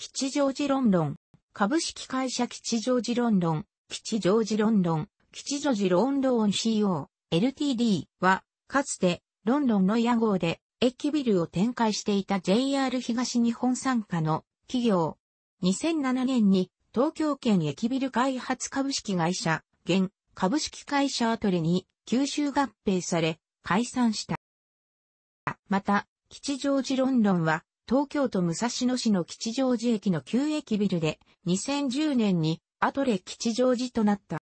吉祥寺論論、株式会社吉祥寺論論、吉祥寺論論、吉祥寺論論 CO、LTD は、かつて、ロンドンの屋号で、駅ビルを展開していた JR 東日本傘下の企業。2007年に、東京圏駅ビル開発株式会社、現、株式会社アトレに、吸収合併され、解散した。また、吉祥寺ロンドンは、東京都武蔵野市の吉祥寺駅の旧駅ビルで、2010年にアトレ吉祥寺となった。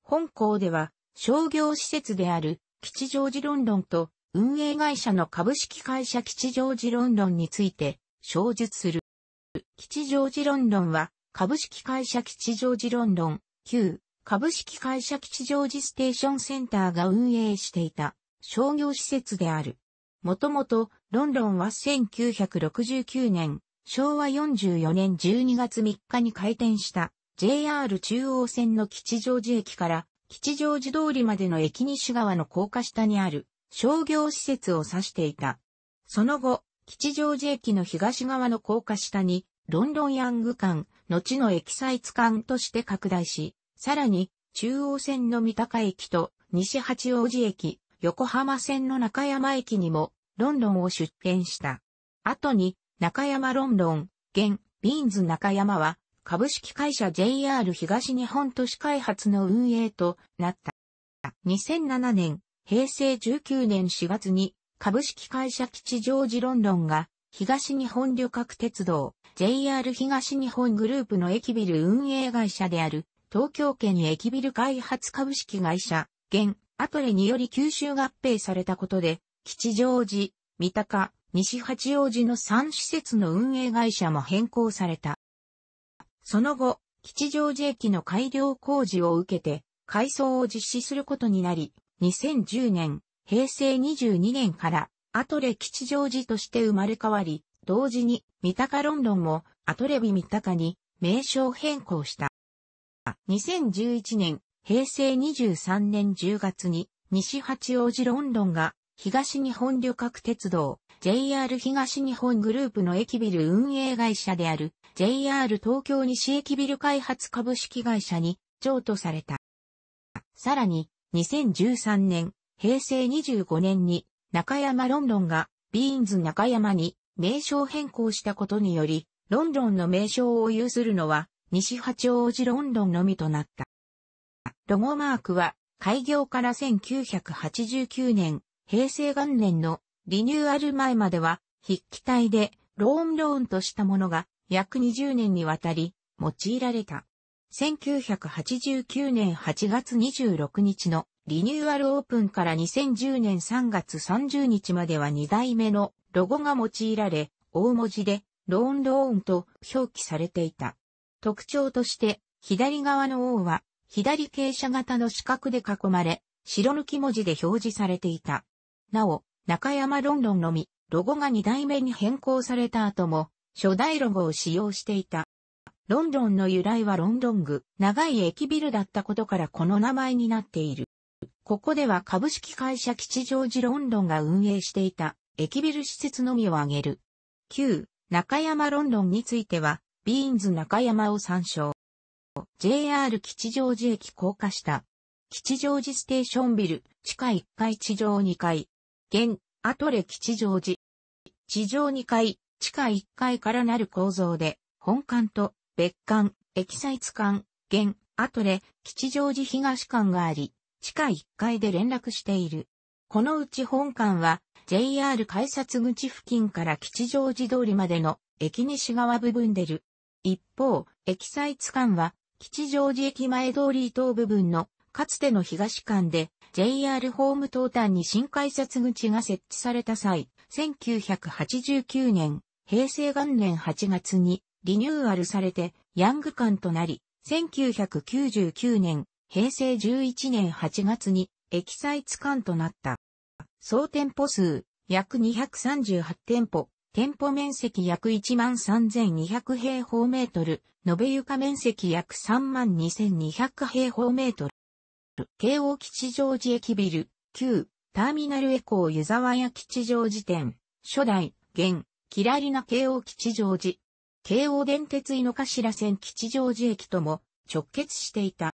本校では、商業施設である吉祥寺ロンドンと運営会社の株式会社吉祥寺ロンドンについて、詳述する。吉祥寺ロンドンは、株式会社吉祥寺ロンドン、旧株式会社吉祥寺ステーションセンターが運営していた商業施設である。もともとロンドンは1969年、昭和44年12月3日に開店した JR 中央線の吉祥寺駅から吉祥寺通りまでの駅西側の高架下にある商業施設を指していた。その後、吉祥寺駅の東側の高架下にロンドンヤング間、後の駅サイツ間として拡大し、さらに中央線の三鷹駅と西八王子駅、横浜線の中山駅にもロンロンを出展した。後に、中山ロンロン、現、ビーンズ中山は、株式会社 JR 東日本都市開発の運営となった。2007年、平成19年4月に、株式会社吉祥寺ロンロンが、東日本旅客鉄道、JR 東日本グループの駅ビル運営会社である、東京圏駅ビル開発株式会社、現、アトレにより吸収合併されたことで、吉祥寺、三鷹、西八王子の3施設の運営会社も変更された。その後、吉祥寺駅の改良工事を受けて、改装を実施することになり、2010年、平成22年から、アトレ吉祥寺として生まれ変わり、同時に、三鷹ロンドンも、アトレビ三鷹に、名称変更した。2011年、平成23年10月に、西八王子ロンドンが、東日本旅客鉄道、JR 東日本グループの駅ビル運営会社である JR 東京西駅ビル開発株式会社に譲渡された。さらに、2013年、平成25年に中山ロンロンがビーンズ中山に名称変更したことにより、ロンロンの名称を有するのは西八王子ロンロンのみとなった。ロゴマークは開業から1989年平成元年のリニューアル前までは筆記体でローンローンとしたものが約20年にわたり用いられた。1989年8月26日のリニューアルオープンから2010年3月30日までは2代目のロゴが用いられ、大文字でローンローンと表記されていた。特徴として左側の王は左傾斜型の四角で囲まれ、白抜き文字で表示されていた。なお、中山ロンロンのみ、ロゴが2代目に変更された後も、初代ロゴを使用していた。ロンドンの由来はロンドング、長い駅ビルだったことからこの名前になっている。ここでは株式会社吉祥寺ロンドンが運営していた駅ビル施設のみを挙げる。9、中山ロンドンについては、ビーンズ中山を参照。JR 吉祥寺駅降下した。吉祥寺ステーションビル、地下1階地上2階、現、アトレ吉祥寺。地上2階、地下1階からなる構造で、本館と別館、駅サイツ館、現、アトレ、吉祥寺東館があり、地下1階で連絡している。このうち本館は、JR 改札口付近から吉祥寺通りまでの駅西側部分でる。一方、駅サイツ館は、吉祥寺駅前通り等部分のかつての東館で、JR ホーム東端に新改札口が設置された際、1989年、平成元年8月にリニューアルされてヤング館となり、1999年、平成11年8月にエキサイツ館となった。総店舗数、約238店舗、店舗面積約13,200平方メートル、延べ床面積約32,200平方メートル。京王吉祥寺駅ビル、旧、ターミナルエコー湯沢屋吉祥寺店、初代、現、キラリナ京王吉祥寺。京王電鉄井の頭線吉祥寺駅とも直結していた。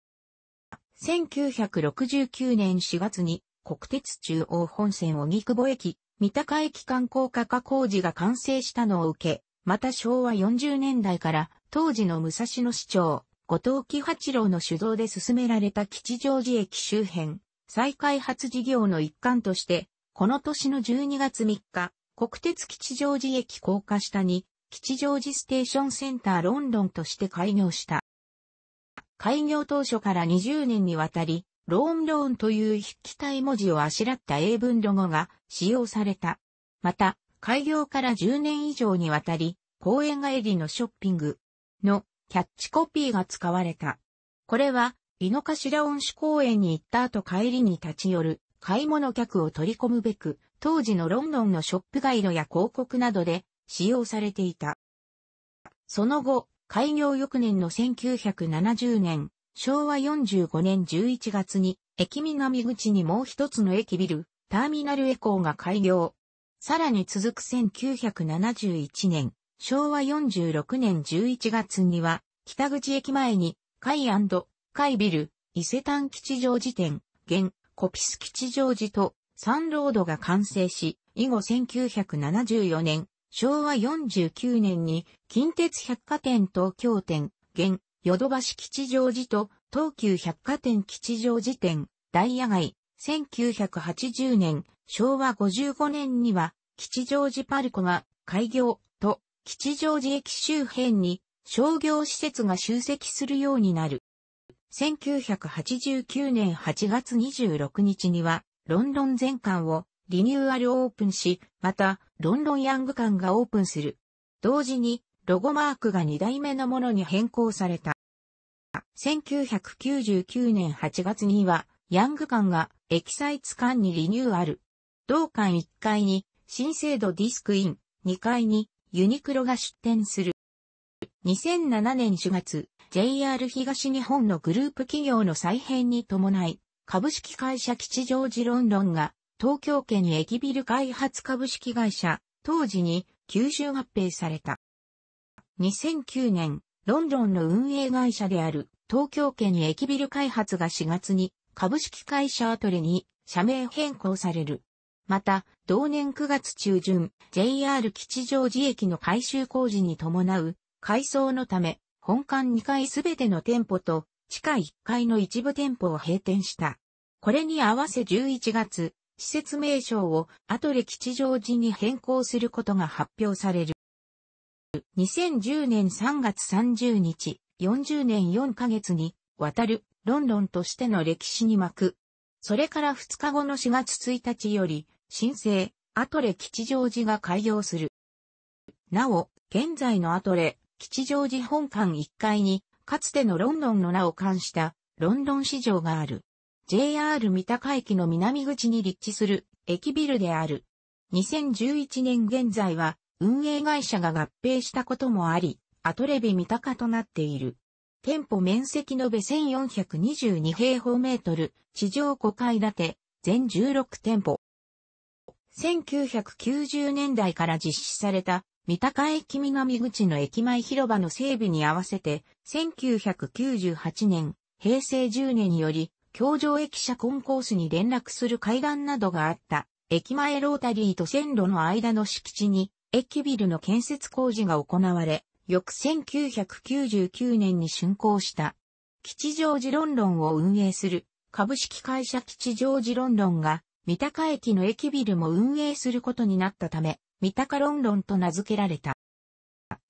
1969年4月に国鉄中央本線荻窪駅、三鷹駅観光架化工事が完成したのを受け、また昭和40年代から当時の武蔵野市長、後藤喜八郎の主導で進められた吉祥寺駅周辺、再開発事業の一環として、この年の12月3日、国鉄吉祥寺駅高架下に、吉祥寺ステーションセンターロンドンとして開業した。開業当初から20年にわたり、ローンローンという筆記体文字をあしらった英文ロゴが使用された。また、開業から10年以上にわたり、公園帰りのショッピングのキャッチコピーが使われた。これは、井の頭恩賜公園に行った後帰りに立ち寄る買い物客を取り込むべく、当時のロンドンのショップ街路や広告などで使用されていた。その後、開業翌年の1970年、昭和45年11月に、駅南口にもう一つの駅ビル、ターミナルエコーが開業。さらに続く1971年、昭和46年11月には、北口駅前に、海海ビル、伊勢丹吉祥寺店、現、コピス吉祥寺と、サンロードが完成し、以後1974年、昭和49年に、近鉄百貨店東京店、現、ヨドバシ吉祥寺と、東急百貨店吉祥寺店、大野街、1980年、昭和55年には、吉祥寺パルコが開業、吉祥寺駅周辺に商業施設が集積するようになる。1989年8月26日には、ロンロン全館をリニューアルオープンし、また、ロンロンヤング館がオープンする。同時に、ロゴマークが2代目のものに変更された。1999年8月には、ヤング館がエキサイツ館にリニューアル。同館1階に、新制度ディスクイン、2階にユニクロが出展する。2007年4月、JR 東日本のグループ企業の再編に伴い、株式会社吉祥寺ロンドンが、東京圏駅ビル開発株式会社、当時に吸収合併された。2009年、ロンドンの運営会社である東京圏駅ビル開発が4月に株式会社アトレに社名変更される。また、同年9月中旬、JR 吉祥寺駅の改修工事に伴う、改装のため、本館2階すべての店舗と、地下1階の一部店舗を閉店した。これに合わせ11月、施設名称をアトレ吉祥寺に変更することが発表される。2010年3月30日、40年4ヶ月にわたるロンドンとしての歴史に巻く。それから2日後の4月1日より、新生、アトレ吉祥寺が開業する。なお、現在のアトレ、吉祥寺本館1階に、かつてのロンドンの名を冠した、ロンドン市場がある。JR 三鷹駅の南口に立地する、駅ビルである。2011年現在は、運営会社が合併したこともあり、アトレビ三鷹となっている。店舗面積延べ1422平方メートル、地上5階建て、全16店舗。1990年代から実施された、三鷹駅南口の駅前広場の整備に合わせて、1998年、平成10年により、京城駅舎コンコースに連絡する海岸などがあった、駅前ロータリーと線路の間の敷地に、駅ビルの建設工事が行われ、翌1999年に竣工した。吉祥寺ロンドンを運営する株式会社吉祥寺ロンドンが三鷹駅の駅ビルも運営することになったため、三鷹ロンロンと名付けられた。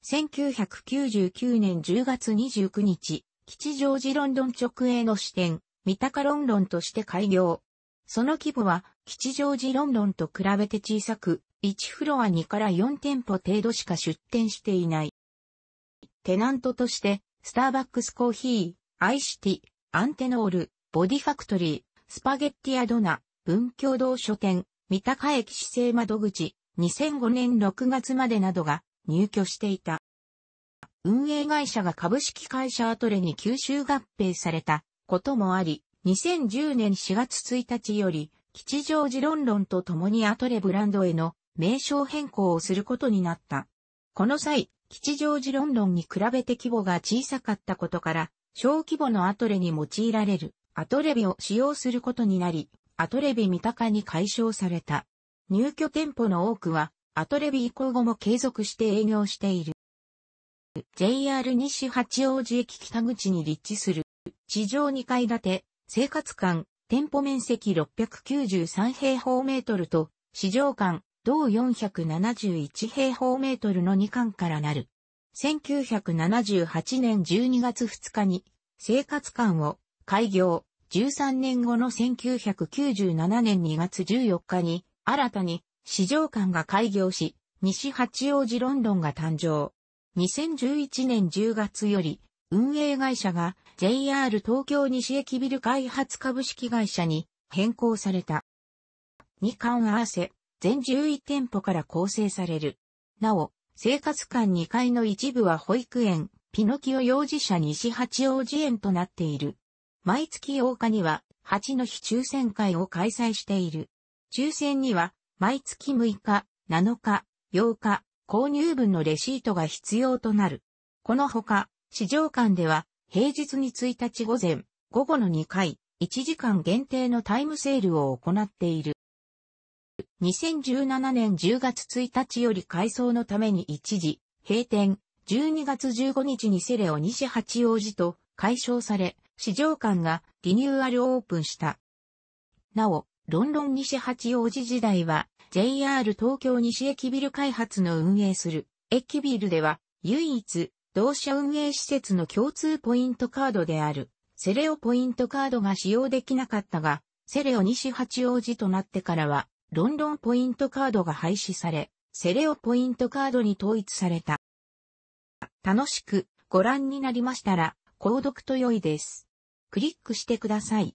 1999年10月29日、吉祥寺ロンドン直営の支店、三鷹ロンロンとして開業。その規模は、吉祥寺ロンロンと比べて小さく、1フロア2から4店舗程度しか出店していない。テナントとして、スターバックスコーヒー、アイシティ、アンテノール、ボディファクトリー、スパゲッティアドナ、文教堂書店、三鷹駅市政窓口、2005年6月までなどが入居していた。運営会社が株式会社アトレに吸収合併されたこともあり、2010年4月1日より、吉祥寺ロンロンと共にアトレブランドへの名称変更をすることになった。この際、吉祥寺ロンロンに比べて規模が小さかったことから、小規模のアトレに用いられるアトレビを使用することになり、アトレビ三鷹に解消された。入居店舗の多くは、アトレビ以降後も継続して営業している。JR 西八王子駅北口に立地する、地上2階建て、生活館、店舗面積693平方メートルと、市場館、同471平方メートルの2館からなる。1978年12月2日に、生活館を開業、13年後の1997年2月14日に、新たに、市場館が開業し、西八王子ロンドンが誕生。2011年10月より、運営会社が JR 東京西駅ビル開発株式会社に変更された。2館合わせ、全11店舗から構成される。なお、生活館2階の一部は保育園、ピノキオ幼児舎西八王子園となっている。毎月8日には、8の日抽選会を開催している。抽選には、毎月6日、7日、8日、購入分のレシートが必要となる。このほか、市場間では、平日に1日午前、午後の2回、1時間限定のタイムセールを行っている。2017年10月1日より改装のために一時、閉店、12月15日にセレオ西八王子と解消され、市場館がリニューアルオープンした。なお、ロンドン西八王子時代は JR 東京西駅ビル開発の運営する駅ビルでは唯一同社運営施設の共通ポイントカードであるセレオポイントカードが使用できなかったがセレオ西八王子となってからはロンドンポイントカードが廃止されセレオポイントカードに統一された。楽しくご覧になりましたら購読と良いです。クリックしてください。